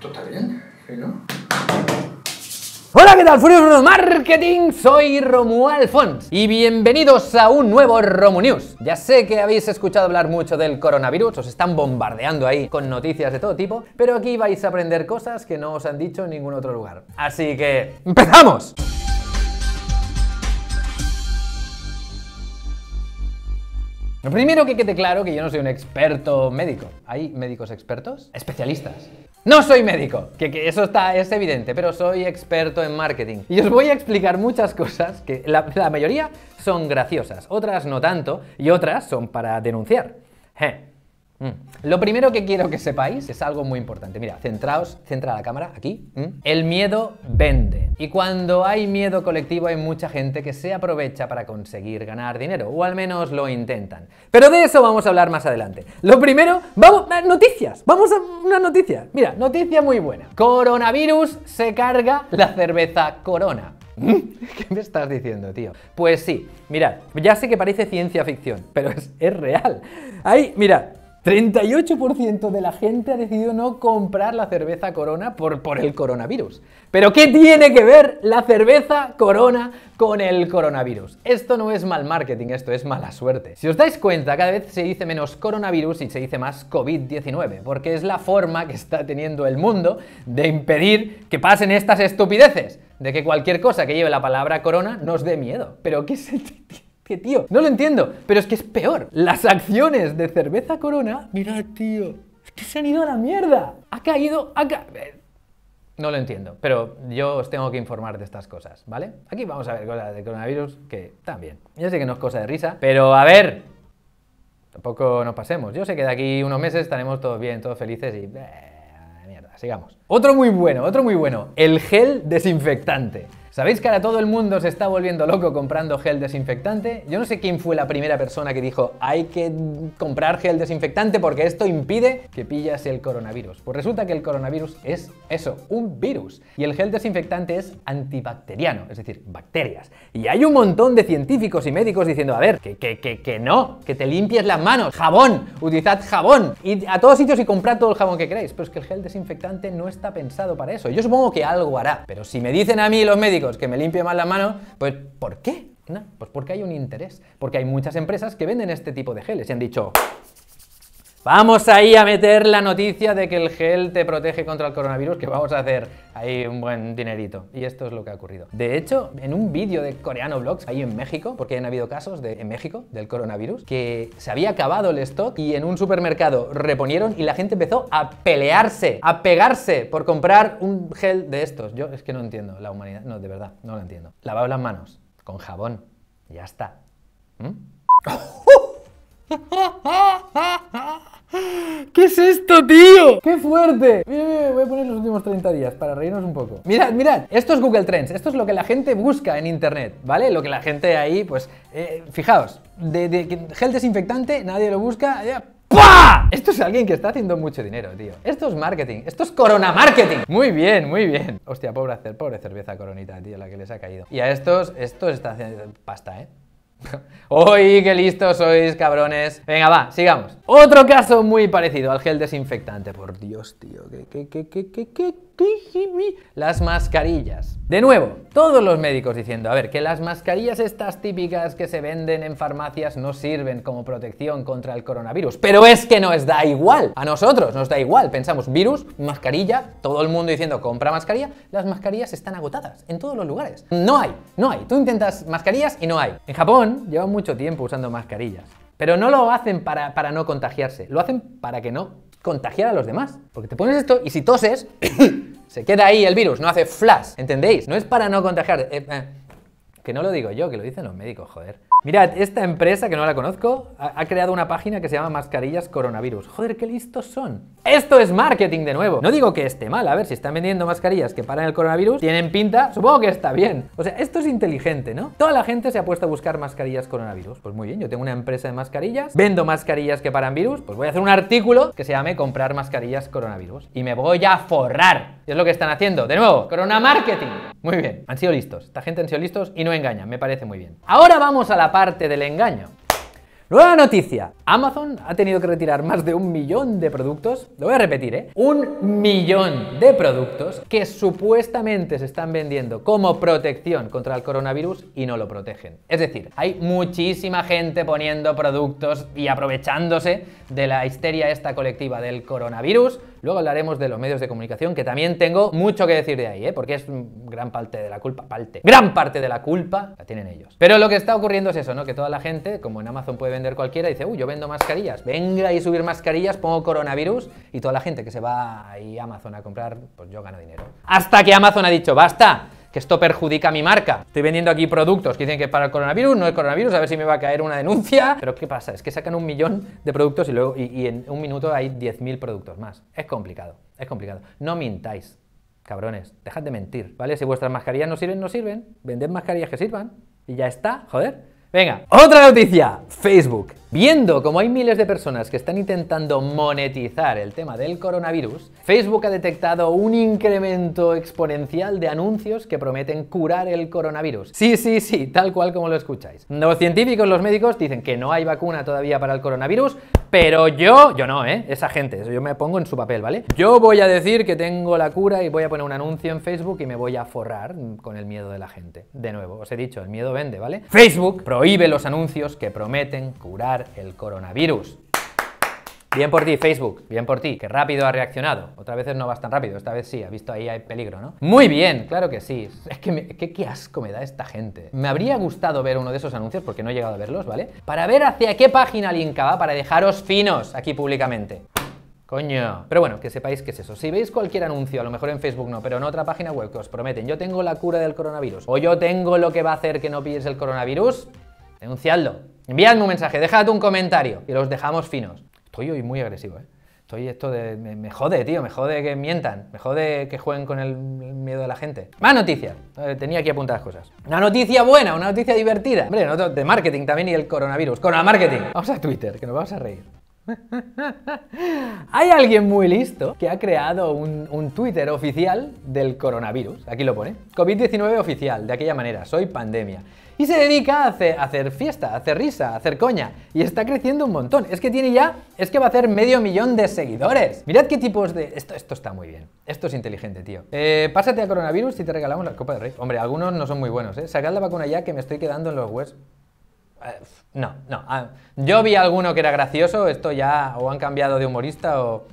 ¿Todo está bien? Hola, ¿qué tal, Bruno Marketing? Soy Romuald Fons y bienvenidos a un nuevo Romu News. Ya sé que habéis escuchado hablar mucho del coronavirus, os están bombardeando ahí con noticias de todo tipo, pero aquí vais a aprender cosas que no os han dicho en ningún otro lugar. Así que, ¡empezamos! Lo primero que quede claro que yo no soy un experto médico. ¿Hay médicos expertos? Especialistas. No soy médico, que, eso está, es evidente, pero soy experto en marketing. Y os voy a explicar muchas cosas que la, mayoría son graciosas, otras no tanto y otras son para denunciar. Je. Mm. Lo primero que quiero que sepáis es algo muy importante. Mira, centraos, centra la cámara aquí. El miedo vende. Y cuando hay miedo colectivo hay mucha gente que se aprovecha para conseguir ganar dinero, o al menos lo intentan. Pero de eso vamos a hablar más adelante. Lo primero, vamos a ah, noticias. Vamos a una noticia. Mira, noticia muy buena. Coronavirus se carga la cerveza Corona. ¿Qué me estás diciendo, tío? Pues sí, mirad, ya sé que parece ciencia ficción, pero es, es real. Ahí, mirad, 38% de la gente ha decidido no comprar la cerveza Corona por, el coronavirus. Pero ¿qué tiene que ver la cerveza Corona con el coronavirus? Esto no es mal marketing, esto es mala suerte. Si os dais cuenta, cada vez se dice menos coronavirus y se dice más COVID-19, porque es la forma que está teniendo el mundo de impedir que pasen estas estupideces, de que cualquier cosa que lleve la palabra corona nos dé miedo. Pero ¿qué se tío, no lo entiendo, pero es que es peor. Las acciones de cerveza corona, mira, tío, que se han ido a la mierda. Ha caído, ha eh, No lo entiendo, pero yo os tengo que informar de estas cosas, ¿vale? Aquí vamos a ver la de coronavirus que también. Ya sé que no es cosa de risa, pero a ver, tampoco nos pasemos. Yo sé que de aquí unos meses estaremos todos bien, todos felices y... Eh, mierda, sigamos. Otro muy bueno, otro muy bueno, el gel desinfectante. ¿Sabéis que ahora todo el mundo se está volviendo loco comprando gel desinfectante? Yo no sé quién fue la primera persona que dijo hay que comprar gel desinfectante porque esto impide que pillas el coronavirus. Pues resulta que el coronavirus es eso, un virus. Y el gel desinfectante es antibacteriano, es decir, bacterias. Y hay un montón de científicos y médicos diciendo, a ver, que, que, no, que te limpies las manos, jabón, utilizad jabón, y a todos sitios y comprad todo el jabón que queráis. Pero es que el gel desinfectante no está pensado para eso. Yo supongo que algo hará. Pero si me dicen a mí los médicos, que me limpie más la mano, pues ¿por qué? No, pues porque hay un interés, porque hay muchas empresas que venden este tipo de geles y han dicho, Vamos ahí a meter la noticia de que el gel te protege contra el coronavirus, que vamos a hacer ahí un buen dinerito. Y esto es lo que ha ocurrido. De hecho, en un vídeo de Coreano Vlogs, ahí en México, porque han habido casos de, en México del coronavirus, que se había acabado el stock y en un supermercado reponieron y la gente empezó a pelearse, a pegarse por comprar un gel de estos. Yo es que no entiendo la humanidad, no, de verdad, no lo entiendo. Lavado las manos con jabón, ya está. ¿Mm? ¿Qué es esto, tío? ¡Qué fuerte! Mira, voy a poner los últimos 30 días para reírnos un poco. Mirad, mirad, esto es Google Trends, esto es lo que la gente busca en Internet, ¿vale? Lo que la gente ahí, pues, eh, fijaos, de, gel desinfectante, nadie lo busca, Esto es alguien que está haciendo mucho dinero, tío. Esto es marketing. Esto es corona marketing. Muy bien, muy bien. Hostia, pobre, pobre cerveza coronita, tío, la que les ha caído. Y a estos, esto está haciendo pasta, ¿eh? Uy, qué listos sois, cabrones. Venga, va, sigamos. Otro caso muy parecido al gel desinfectante. Por Dios, tío. ¿Qué, qué, qué, qué, qué, las mascarillas. De nuevo, todos los médicos diciendo, a ver, que las mascarillas estas típicas que se venden en farmacias no sirven como protección contra el coronavirus. Pero es que nos da igual. A nosotros nos da igual. Pensamos, virus, mascarilla, todo el mundo diciendo, compra mascarilla. Las mascarillas están agotadas en todos los lugares. No hay, no hay. Tú intentas mascarillas y no hay. En Japón llevan mucho tiempo usando mascarillas. Pero no lo hacen para, para no contagiarse. Lo hacen para que no contagiar a los demás. Porque te pones esto y si toses... Se queda ahí el virus, no hace flash, ¿entendéis? No es para no contagiar. Eh, eh. Que no lo digo yo, que lo dicen los médicos, joder. Mirad, esta empresa que no la conozco ha, creado una página que se llama Mascarillas Coronavirus. Joder, qué listos son. Esto es marketing de nuevo. No digo que esté mal, a ver, si están vendiendo mascarillas que paran el coronavirus, tienen pinta, supongo que está bien. O sea, esto es inteligente, ¿no? Toda la gente se ha puesto a buscar mascarillas coronavirus. Pues muy bien, yo tengo una empresa de mascarillas, vendo mascarillas que paran virus, pues voy a hacer un artículo que se llame comprar mascarillas coronavirus. Y me voy a forrar. es lo que están haciendo. De nuevo, corona marketing. Muy bien, han sido listos. Esta gente han sido listos y no engañan, me parece muy bien. Ahora vamos a la parte del engaño. Nueva noticia. Amazon ha tenido que retirar más de un millón de productos, lo voy a repetir, ¿eh? Un millón de productos que supuestamente se están vendiendo como protección contra el coronavirus y no lo protegen. Es decir, hay muchísima gente poniendo productos y aprovechándose de la histeria esta colectiva del coronavirus Luego hablaremos de los medios de comunicación, que también tengo mucho que decir de ahí, ¿eh? porque es gran parte de la culpa, parte, gran parte de la culpa la tienen ellos. Pero lo que está ocurriendo es eso, ¿no? Que toda la gente, como en Amazon puede vender cualquiera, dice, uy, yo vendo mascarillas, venga y subir mascarillas, pongo coronavirus, y toda la gente que se va ahí a Amazon a comprar, pues yo gano dinero. Hasta que Amazon ha dicho, basta, que esto perjudica mi marca. Estoy vendiendo aquí productos que dicen que es para el coronavirus, no es coronavirus, a ver si me va a caer una denuncia. Pero ¿qué pasa? Es que sacan un millón de productos y luego y, y en un minuto hay 10.000 productos más. Es complicado, es complicado. No mintáis, cabrones, dejad de mentir, ¿vale? Si vuestras mascarillas no sirven, no sirven. Vended mascarillas que sirvan y ya está, joder. Venga, otra noticia, Facebook. Viendo como hay miles de personas que están intentando monetizar el tema del coronavirus, Facebook ha detectado un incremento exponencial de anuncios que prometen curar el coronavirus. Sí, sí, sí, tal cual como lo escucháis. Los científicos, los médicos dicen que no hay vacuna todavía para el coronavirus, pero yo, yo no, ¿eh? Esa gente, yo me pongo en su papel, ¿vale? Yo voy a decir que tengo la cura y voy a poner un anuncio en Facebook y me voy a forrar con el miedo de la gente. De nuevo, os he dicho, el miedo vende, ¿vale? Facebook prohíbe los anuncios que prometen curar el coronavirus. Bien por ti, Facebook, bien por ti, que rápido ha reaccionado. Otras veces no vas tan rápido, esta vez sí, ha visto ahí hay peligro, ¿no? Muy bien, claro que sí. Es que, qué asco me da esta gente. Me habría gustado ver uno de esos anuncios, porque no he llegado a verlos, ¿vale? Para ver hacia qué página linkaba para dejaros finos aquí públicamente. Coño. Pero bueno, que sepáis que es eso. Si veis cualquier anuncio, a lo mejor en Facebook no, pero en otra página web que os prometen, yo tengo la cura del coronavirus o yo tengo lo que va a hacer que no pilles el coronavirus, Denunciadlo. Envíadme un mensaje, déjate un comentario y los dejamos finos. Estoy hoy muy agresivo, ¿eh? Estoy esto de... Me, jode, tío, me jode que mientan, me jode que jueguen con el miedo de la gente. Más noticias. Eh, tenía aquí apuntadas cosas. Una noticia buena, una noticia divertida. Hombre, de marketing también y el coronavirus. Corona marketing. Vamos a Twitter, que nos vamos a reír. Hay alguien muy listo que ha creado un, Twitter oficial del coronavirus. Aquí lo pone. COVID-19 oficial, de aquella manera, soy pandemia. Y se dedica a hacer, fiesta, a hacer risa, a hacer coña. Y está creciendo un montón. Es que tiene ya, es que va a hacer medio millón de seguidores. Mirad qué tipos de... Esto, esto está muy bien. Esto es inteligente, tío. Eh, pásate a coronavirus y te regalamos la Copa de Rey. Hombre, algunos no son muy buenos, ¿eh? Sacad la vacuna ya que me estoy quedando en los huesos. Eh, no, no. Ah, yo vi alguno que era gracioso, esto ya o han cambiado de humorista o...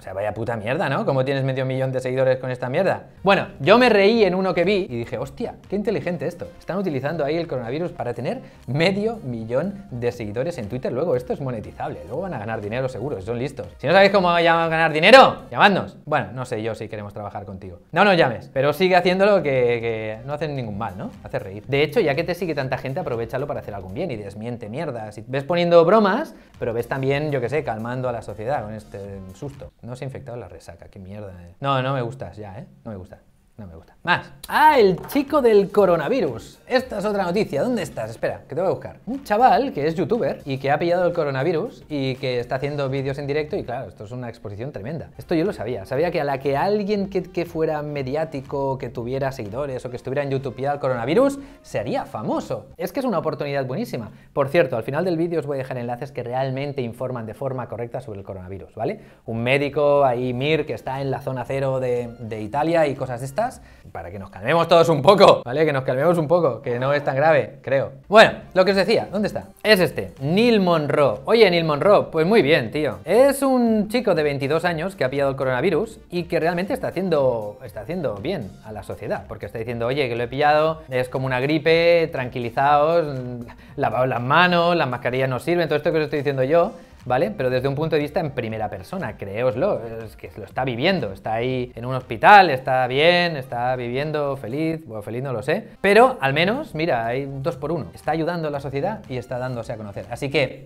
O sea, vaya puta mierda, ¿no? ¿Cómo tienes medio millón de seguidores con esta mierda? Bueno, yo me reí en uno que vi y dije, hostia, qué inteligente esto. Están utilizando ahí el coronavirus para tener medio millón de seguidores en Twitter. Luego esto es monetizable. Luego van a ganar dinero seguro, son listos. Si no sabéis cómo a ganar dinero, llamadnos. Bueno, no sé yo si queremos trabajar contigo. No nos llames, pero sigue haciéndolo que, que no hacen ningún mal, ¿no? Hace reír. De hecho, ya que te sigue tanta gente, aprovechalo para hacer algún bien y desmiente mierda. Si ves poniendo bromas, pero ves también, yo qué sé, calmando a la sociedad con este susto. No se ha infectado la resaca, qué mierda. Eh. No, no me gustas ya, ¿eh? No me gustas. No me gusta. Más. Ah, el chico del coronavirus. Esta es otra noticia. ¿Dónde estás? Espera, que te voy a buscar. Un chaval que es youtuber y que ha pillado el coronavirus y que está haciendo vídeos en directo y claro, esto es una exposición tremenda. Esto yo lo sabía. Sabía que a la que alguien que, fuera mediático, que tuviera seguidores o que estuviera en YouTube y el coronavirus, sería famoso. Es que es una oportunidad buenísima. Por cierto, al final del vídeo os voy a dejar enlaces que realmente informan de forma correcta sobre el coronavirus, ¿vale? Un médico ahí, Mir, que está en la zona cero de, de Italia y cosas de estas para que nos calmemos todos un poco, ¿vale? Que nos calmemos un poco, que no es tan grave, creo. Bueno, lo que os decía, ¿dónde está? Es este, Neil Monroe. Oye, Neil Monroe, pues muy bien, tío. Es un chico de 22 años que ha pillado el coronavirus y que realmente está haciendo, está haciendo bien a la sociedad, porque está diciendo, oye, que lo he pillado, es como una gripe, tranquilizaos, mm, lavaos las manos, las mascarillas no sirven, todo esto que os estoy diciendo yo. ¿vale? Pero desde un punto de vista en primera persona, creéoslo, es que lo está viviendo, está ahí en un hospital, está bien, está viviendo feliz, bueno, feliz no lo sé, pero al menos, mira, hay dos por uno, está ayudando a la sociedad y está dándose a conocer. Así que...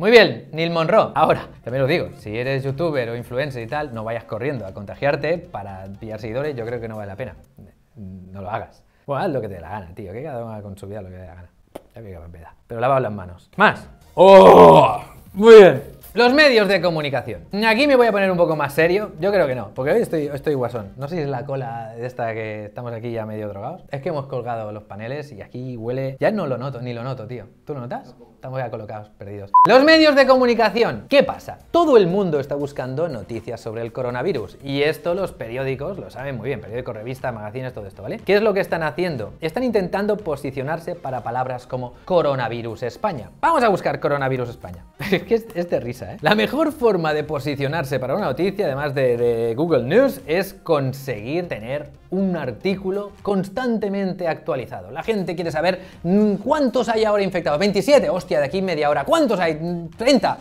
Muy bien, Neil Monroe. Ahora, también os digo, si eres youtuber o influencer y tal, no vayas corriendo a contagiarte para pillar seguidores, yo creo que no vale la pena. No lo hagas. Bueno, haz lo que te dé la gana, tío, que cada uno con su vida lo que te dé la gana. Ya que Pero lavaos las manos. ¡Más! ¡Oh! Muy bien. Los medios de comunicación. Aquí me voy a poner un poco más serio. Yo creo que no, porque hoy estoy, guasón. No sé si es la cola de esta que estamos aquí ya medio drogados. Es que hemos colgado los paneles y aquí huele... Ya no lo noto, ni lo noto, tío. ¿Tú lo notas? Estamos ya colocados, perdidos. Los medios de comunicación. ¿Qué pasa? Todo el mundo está buscando noticias sobre el coronavirus. Y esto los periódicos lo saben muy bien. Periódicos, revistas, magazines, todo esto, ¿vale? ¿Qué es lo que están haciendo? Están intentando posicionarse para palabras como coronavirus España. Vamos a buscar coronavirus España. es que es, de risa, ¿eh? La mejor forma de posicionarse para una noticia, además de, de Google News, es conseguir tener un artículo constantemente actualizado. La gente quiere saber mm, cuántos hay ahora infectados. 27, hostia, de aquí media hora. ¿Cuántos hay? 30. Mm,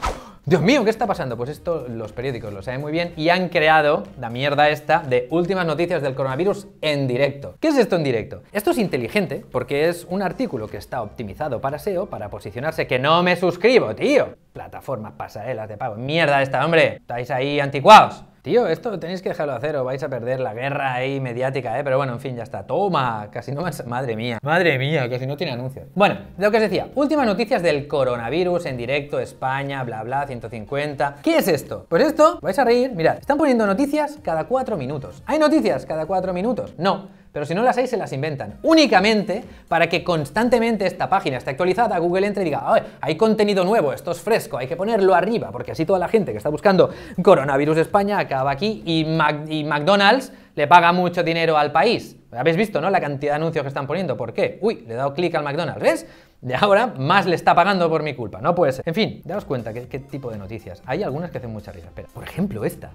Dios mío, ¿qué está pasando? Pues esto los periódicos lo saben muy bien y han creado la mierda esta de últimas noticias del coronavirus en directo. ¿Qué es esto en directo? Esto es inteligente porque es un artículo que está optimizado para SEO, para posicionarse, que no me suscribo, tío. Plataformas, pasarelas de pago, mierda esta, hombre. Estáis ahí anticuados tío, esto tenéis que dejarlo hacer o vais a perder la guerra ahí mediática, ¿eh? Pero bueno, en fin, ya está. Toma, casi no más... Madre mía, madre mía, casi no tiene anuncios. Bueno, lo que os decía, últimas noticias del coronavirus en directo, España, bla, bla, 150. ¿Qué es esto? Pues esto, vais a reír, mirad, están poniendo noticias cada cuatro minutos. ¿Hay noticias cada cuatro minutos? No pero si no las hay, se las inventan. Únicamente para que constantemente esta página esté actualizada, Google entre y diga, hay contenido nuevo, esto es fresco, hay que ponerlo arriba, porque así toda la gente que está buscando coronavirus España acaba aquí y, McDonald's le paga mucho dinero al país. Habéis visto, ¿no? La cantidad de anuncios que están poniendo. ¿Por qué? Uy, le he dado clic al McDonald's, ¿ves? De ahora más le está pagando por mi culpa, no puede ser. En fin, daos cuenta qué, qué tipo de noticias. Hay algunas que hacen mucha risa. Pero, por ejemplo, esta.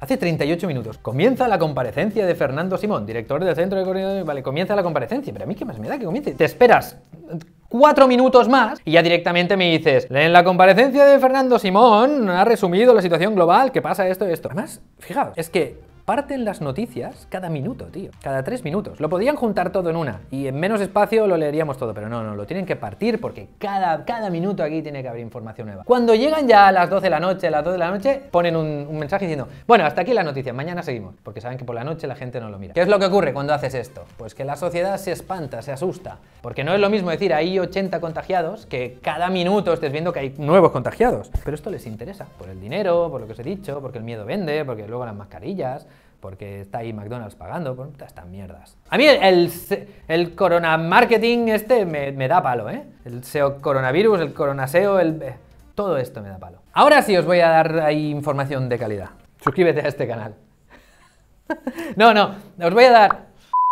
Hace 38 minutos comienza la comparecencia de Fernando Simón, director del Centro de Coordinación. Vale, comienza la comparecencia, pero a mí qué más me da que comience. Te esperas cuatro minutos más y ya directamente me dices, en la comparecencia de Fernando Simón ha resumido la situación global, que pasa esto y esto. Además, fijaos, es que parten las noticias cada minuto, tío. Cada tres minutos. Lo podían juntar todo en una y en menos espacio lo leeríamos todo, pero no, no, lo tienen que partir porque cada, cada minuto aquí tiene que haber información nueva. Cuando llegan ya a las 12 de la noche, a las 2 de la noche, ponen un, un mensaje diciendo, bueno, hasta aquí la noticia, mañana seguimos, porque saben que por la noche la gente no lo mira. ¿Qué es lo que ocurre cuando haces esto? Pues que la sociedad se espanta, se asusta, porque no es lo mismo decir hay 80 contagiados que cada minuto estés viendo que hay nuevos contagiados. Pero esto les interesa, por el dinero, por lo que os he dicho, porque el miedo vende, porque luego las mascarillas, porque está ahí McDonald's pagando por pues, estas mierdas. A mí el, el, corona marketing este me, da palo, ¿eh? El SEO coronavirus, el coronaseo, el... Eh, todo esto me da palo. Ahora sí os voy a dar ahí información de calidad. Suscríbete a este canal. no, no, os voy a dar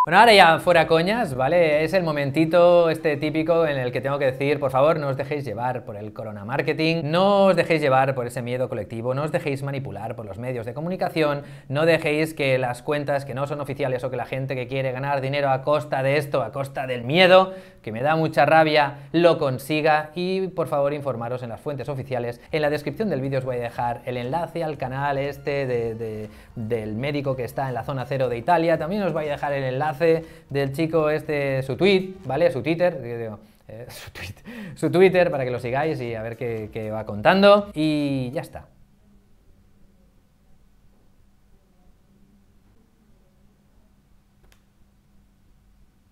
bueno, ahora ya fuera coñas, ¿vale? Es el momentito este típico en el que tengo que decir, por favor, no os dejéis llevar por el corona marketing, no os dejéis llevar por ese miedo colectivo, no os dejéis manipular por los medios de comunicación, no dejéis que las cuentas que no son oficiales o que la gente que quiere ganar dinero a costa de esto, a costa del miedo, que me da mucha rabia, lo consiga y por favor informaros en las fuentes oficiales. En la descripción del vídeo os voy a dejar el enlace al canal este de, del médico que está en la zona cero de Italia. También os voy a dejar el enlace del chico este, su tweet, ¿vale? Su Twitter. Eh, eh, su, Twitter para que lo sigáis y a ver qué va contando. Y ya está.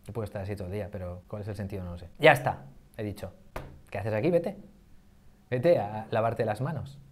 Yo puedo estar así todo el día, pero cuál es el sentido no lo sé. Ya está, he dicho. ¿Qué haces aquí? Vete. Vete a lavarte las manos.